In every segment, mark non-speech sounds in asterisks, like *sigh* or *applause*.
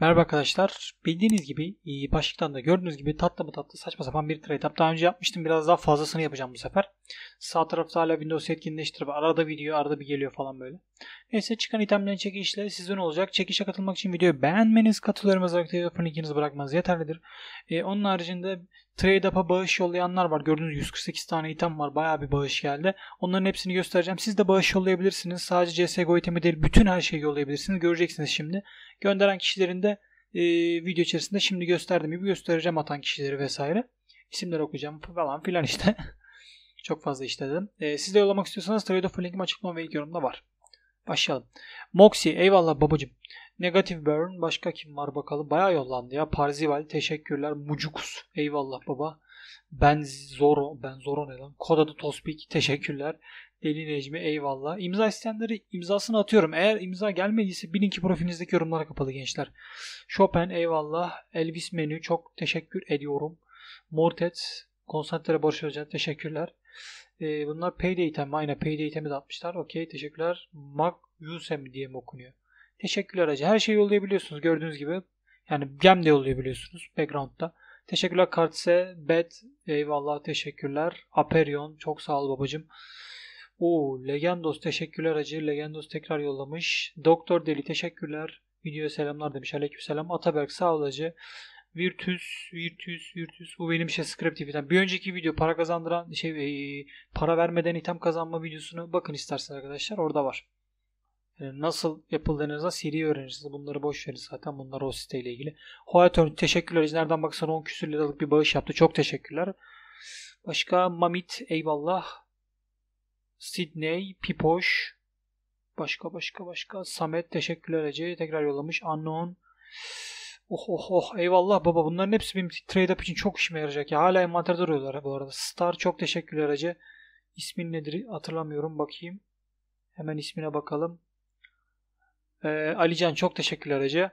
Merhaba arkadaşlar. Bildiğiniz gibi e, başlıktan da gördüğünüz gibi tatlı mı tatlı saçma sapan bir trade up. Daha önce yapmıştım. Biraz daha fazlasını yapacağım bu sefer. Sağ tarafta hala Windows etkinleştirip arada video arada bir geliyor falan böyle. Neyse çıkan itemlerin çekilişleri sizden olacak. Çekişe katılmak için videoyu beğenmeniz, katılıyoruz özellikle telefon linkinizi bırakmanız yeterlidir. Ee, onun haricinde Trade bağış yollayanlar var. Gördüğünüz 148 tane item var. Baya bir bağış geldi. Onların hepsini göstereceğim. Siz de bağış yollayabilirsiniz. Sadece CSGO itemi değil bütün her şeyi yollayabilirsiniz. Göreceksiniz şimdi. Gönderen kişilerin de e, video içerisinde şimdi gösterdiğim gibi göstereceğim atan kişileri vesaire. İsimleri okuyacağım falan filan işte. *laughs* Çok fazla işledim. E, siz de yollamak istiyorsanız trade linkim açıklama ve yorumda var. Başlayalım. Moxie eyvallah babacım. Negatif Burn. Başka kim var bakalım. Baya yollandı ya. Parzival. Teşekkürler. Mucukus. Eyvallah baba. Ben Zoro. Ben Zoro ne lan? Kod adı Tospik. Teşekkürler. Deli Necmi eyvallah. İmza isteyenleri imzasını atıyorum. Eğer imza gelmediyse bilin ki profilinizdeki yorumlara kapalı gençler. Chopin eyvallah. Elvis Menü çok teşekkür ediyorum. Mortet. Konsantre Barış Özen teşekkürler. Ee, bunlar Payday item. Aynen Payday itemi de atmışlar. Okey teşekkürler. Mag Yusem diye mi okunuyor? Teşekkürler hacı. Her şeyi yollayabiliyorsunuz gördüğünüz gibi. Yani gem de yollayabiliyorsunuz background'da. Teşekkürler Kartse, Bet, eyvallah teşekkürler. Aperion, çok sağ ol babacım. O, Legendos teşekkürler hacı. Legendos tekrar yollamış. Doktor Deli teşekkürler. Video selamlar demiş. Aleykümselam. Ataberk sağ ol hacı. Virtus, Virtus, Virtus. Bu benim şey Script TV'den. Bir önceki video para kazandıran şey e, para vermeden item kazanma videosunu bakın isterseniz arkadaşlar orada var. Ee, nasıl yapıldığınızda Siri öğrenirsiniz. Bunları boş verin zaten. Bunlar o siteyle ilgili. Hoaton teşekkürler. Nereden baksan 10 küsür liralık bir bağış yaptı. Çok teşekkürler. Başka Mamit eyvallah. Sydney, Pipoş. Başka başka başka. Samet teşekkürler Ece. Tekrar yollamış. Unknown. Oh oh oh eyvallah baba bunların hepsi benim trade up için çok işime yarayacak ya. Hala envanterde duruyorlar bu arada. Star çok teşekkürler Ece. İsmin nedir hatırlamıyorum bakayım. Hemen ismine bakalım. Ee, Alican çok teşekkürler Ece.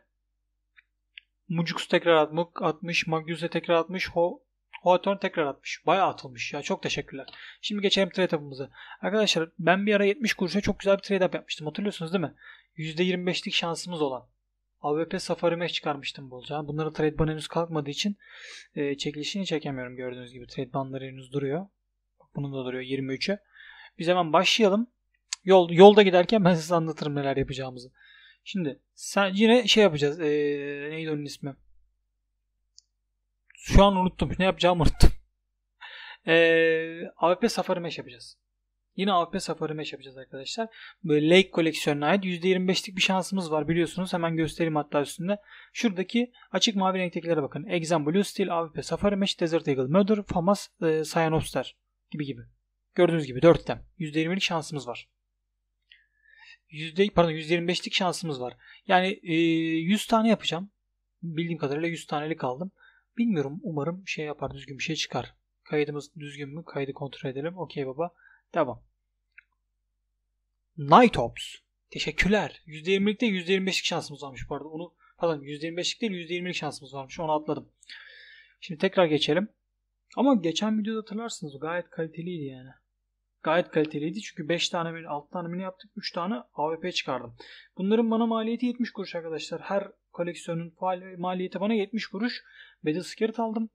Mucux tekrar atmak atmış Magnus'e tekrar atmış, Ho Hoatorn tekrar atmış. Bayağı atılmış ya. Çok teşekkürler. Şimdi geçelim trade up'ımıza. Arkadaşlar ben bir ara 70 kuruşa çok güzel bir trade up yapmıştım. Hatırlıyorsunuz değil mi? %25'lik şansımız olan. AWP Safari Mesh çıkarmıştım bolca. Bunların trade ban henüz kalkmadığı için e, çekilişini çekemiyorum gördüğünüz gibi. Trade banları henüz duruyor. bunun da duruyor 23'e. Biz hemen başlayalım. Yol, yolda giderken ben size anlatırım neler yapacağımızı. Şimdi sen yine şey yapacağız. Ee, neydi onun ismi? Şu an unuttum. Ne yapacağımı unuttum. *laughs* Ee, AWP Safari Mesh yapacağız. Yine AWP Safari Mesh yapacağız arkadaşlar. Böyle Lake koleksiyonuna ait %25'lik bir şansımız var biliyorsunuz. Hemen göstereyim hatta üstünde. Şuradaki açık mavi renktekilere bakın. Exam Blue Steel, AWP Safari Mesh, Desert Eagle Murder, Famas, e, Cyanopster gibi gibi. Gördüğünüz gibi 4 tem. %20'lik şansımız var yüzde pardon %25'lik şansımız var. Yani e, 100 tane yapacağım. Bildiğim kadarıyla 100 tanelik aldım. Bilmiyorum umarım şey yapar düzgün bir şey çıkar. Kaydımız düzgün mü? Kaydı kontrol edelim. Okey baba. Devam. Night Ops. Teşekkürler. %20'lik de %25'lik şansımız varmış bu arada. Onu pardon %25'lik değil %20'lik şansımız varmış. Onu atladım. Şimdi tekrar geçelim. Ama geçen videoda hatırlarsınız gayet kaliteliydi yani gayet kaliteliydi. Çünkü 5 tane böyle 6 tane mini yaptık. 3 tane AWP çıkardım. Bunların bana maliyeti 70 kuruş arkadaşlar. Her koleksiyonun maliyeti bana 70 kuruş. Battlescared aldım.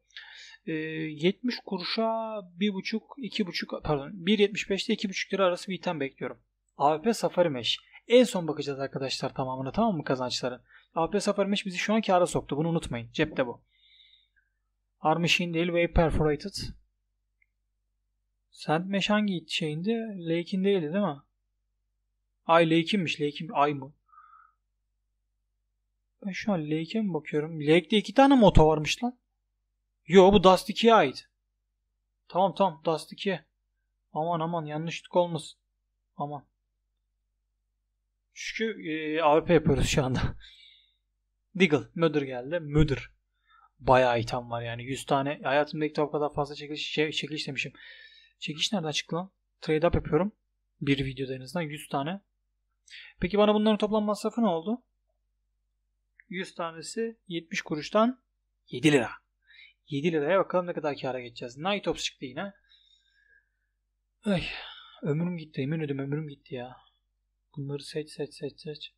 E, ee, 70 kuruşa 1.5 2.5 pardon 1.75'te 2.5 lira arası bir item bekliyorum. AWP Safari Mesh. En son bakacağız arkadaşlar tamamına tamam mı kazançların? AWP Safari Mesh bizi şu an kâra soktu. Bunu unutmayın. Cepte bu. Armachine değil Way Perforated. Sandmesh hangi şeyinde? değildi değil mi? Ay Lake'inmiş. Lake'in ay mı? Ben şu an Lake'e mi bakıyorum? Lake'de iki tane moto varmış lan. Yo bu Dust 2'ye ait. Tamam tamam Dust 2'ye. Aman aman yanlışlık olmasın. Aman. Çünkü e, AWP yapıyoruz şu anda. *laughs* Diggle. müdür geldi. müdür. Bayağı item var yani. 100 tane. Hayatımda ilk defa kadar fazla çekiliş, şey, çekiliş demişim. Çekiş nerede açıklan? Trade up yapıyorum. Bir videoda en azından 100 tane. Peki bana bunların toplam masrafı ne oldu? 100 tanesi 70 kuruştan 7 lira. 7 liraya bakalım ne kadar kâra geçeceğiz. Night Ops çıktı yine. Ay, ömrüm gitti emin ödüm ömrüm gitti ya. Bunları seç seç seç seç.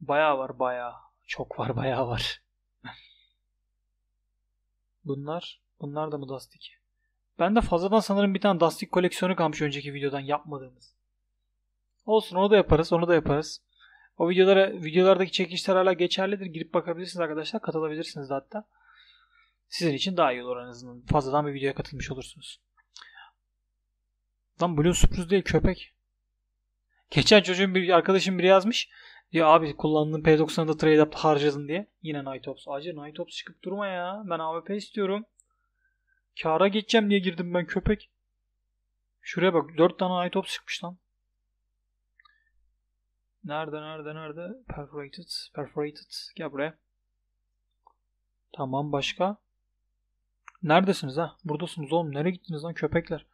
Baya var baya. Çok var baya var. *laughs* bunlar, bunlar da mı Dust ben de fazladan sanırım bir tane Dastik koleksiyonu kalmış önceki videodan yapmadığımız. Olsun onu da yaparız onu da yaparız. O videolara, videolardaki çekilişler hala geçerlidir. Girip bakabilirsiniz arkadaşlar. Katılabilirsiniz de hatta. Sizin için daha iyi olur en azından. Fazladan bir videoya katılmış olursunuz. Lan Blue sürpriz değil köpek. Geçen çocuğun bir arkadaşım biri yazmış. Diyor abi kullandığın p da trade up harcadın diye. Yine Night Ops. Acı Night Ops çıkıp durma ya. Ben AWP istiyorum. Kara geçeceğim diye girdim ben köpek. Şuraya bak 4 tane ay top çıkmış lan. Nerede nerede nerede? Perforated. Perforated. Gel buraya. Tamam başka. Neredesiniz ha? Buradasınız oğlum. Nereye gittiniz lan köpekler?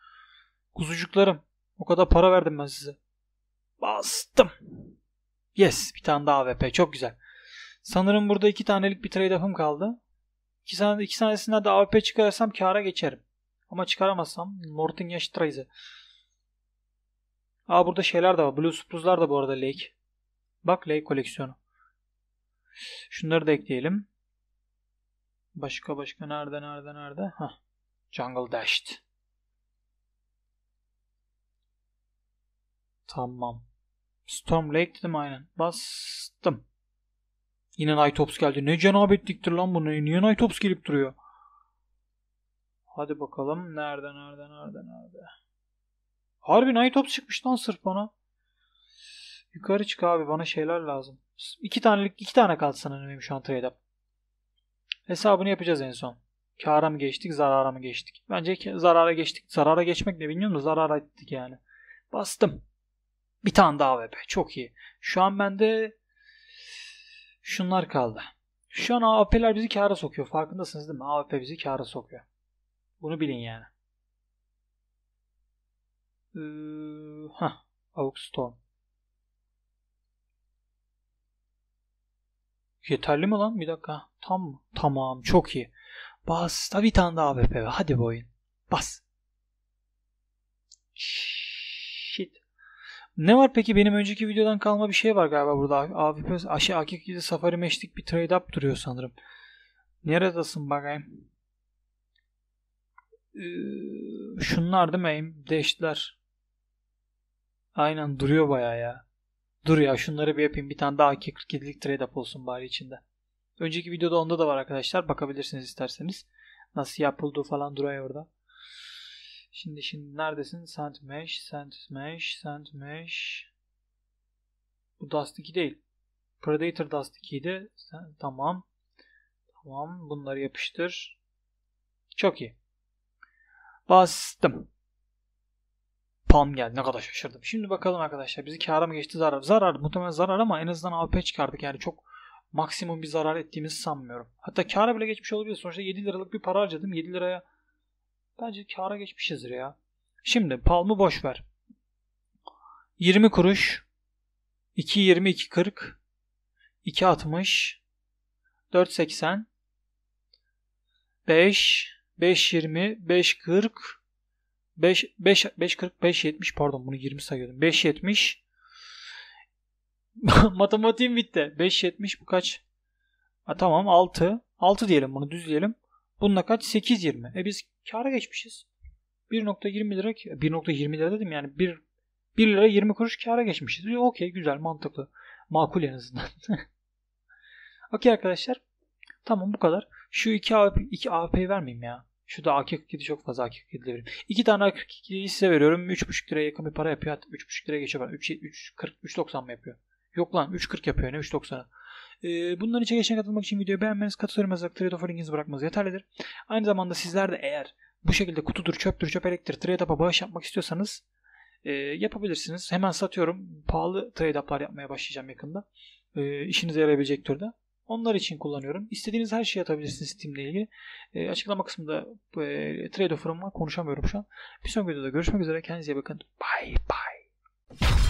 Kuzucuklarım. O kadar para verdim ben size. Bastım. Yes. Bir tane daha AWP. Çok güzel. Sanırım burada iki tanelik bir trade-off'ım kaldı. İki, sene, iki senesinden de AWP çıkarırsam Kara geçerim. Ama çıkaramazsam Morten Yaştrayze. Aa burada şeyler de var. Blue Spruce'lar da bu arada Lake. Bak Lake koleksiyonu. Şunları da ekleyelim. Başka başka nerede nerede nerede? Hah. Jungle Dashed. Tamam. Storm Lake dedim aynen. Bastım. Yine Nightops geldi. Ne cenabetliktir lan bu. Niye Nightops gelip duruyor? Hadi bakalım. Nerede nerede nerede nerede. Harbi Nightops çıkmış lan sırf bana. Yukarı çık abi. Bana şeyler lazım. İki tanelik iki tane kalsın önemli şu an trade'e. Hesabını yapacağız en son. Kâra mı geçtik, zarara mı geçtik? Bence zarara geçtik. Zarara geçmek ne bilmiyorum da zarara ettik yani. Bastım. Bir tane daha VP. Çok iyi. Şu an bende şunlar kaldı. Şu an AWP'ler bizi kâra sokuyor. Farkındasınız değil mi? AWP bizi kâra sokuyor. Bunu bilin yani. Ee, heh, Avuk Storm. Yeterli mi lan? Bir dakika. Tam mı? Tamam. Çok iyi. Bas. Da bir tane daha AWP. Hadi boyun. Bas. Şşş. Ne var peki? Benim önceki videodan kalma bir şey var galiba burada. AVP, Aşi Akikli'de Safari Mesh'lik bir trade up duruyor sanırım. Neredesin bakayım? Ee, şunlar değil mi? Aim Aynen duruyor baya ya. Dur ya şunları bir yapayım. Bir tane daha AK-47'lik trade up olsun bari içinde. Önceki videoda onda da var arkadaşlar. Bakabilirsiniz isterseniz. Nasıl yapıldığı falan duruyor orada. Şimdi şimdi neredesin? Sent mesh, sent mesh, sent mesh. Bu Dust 2 değil. Predator Dust 2 Tamam. Tamam. Bunları yapıştır. Çok iyi. Bastım. Pam geldi. Ne kadar şaşırdım. Şimdi bakalım arkadaşlar. Bizi kâra mı geçti zarar? Zarar. Muhtemelen zarar ama en azından AP çıkardık. Yani çok maksimum bir zarar ettiğimizi sanmıyorum. Hatta kâra bile geçmiş olabilir. Sonuçta 7 liralık bir para harcadım. 7 liraya Bence kara geçmişizdir ya. Şimdi palmı boş ver. 20 kuruş 2.20 2.40 2.60 4.80 5 5.20 5.40 5 5 5.40 5.70 pardon bunu 20 sayıyordum. 5.70 *laughs* Matematiğim bitti. 5.70 bu kaç? Ha, tamam 6. 6 diyelim bunu düz diyelim. Bununla kaç? 8.20. E biz kara geçmişiz. 1.20 lira 1.20 lira dedim yani 1, 1 lira 20 kuruş kara geçmişiz. E, Okey güzel mantıklı. Makul en azından. *laughs* Okey arkadaşlar. Tamam bu kadar. Şu iki AP iki AP vermeyeyim ya. Şu da AK-47 çok fazla AK-47 veririm. İki tane AK-47'yi size veriyorum. 3,5 liraya yakın bir para yapıyor. Hatta 3,5 liraya geçiyor. 3.90 mı yapıyor? Yok lan 3.40 yapıyor ne 3.90'a. Ee, bunların içe geçene katılmak için videoyu beğenmeniz, katı trade offer linkinizi bırakmanız yeterlidir. Aynı zamanda sizler de eğer bu şekilde kutudur, çöptür, çöp elektir, trade up'a bağış yapmak istiyorsanız e, yapabilirsiniz. Hemen satıyorum. Pahalı trade up'lar yapmaya başlayacağım yakında. E, işinize yarayabilecek türde. Onlar için kullanıyorum. İstediğiniz her şeyi atabilirsiniz Steam ilgili. E, açıklama kısmında e, trade offer'ım var. Konuşamıyorum şu an. Bir sonraki videoda görüşmek üzere. Kendinize iyi bakın. Bye bye.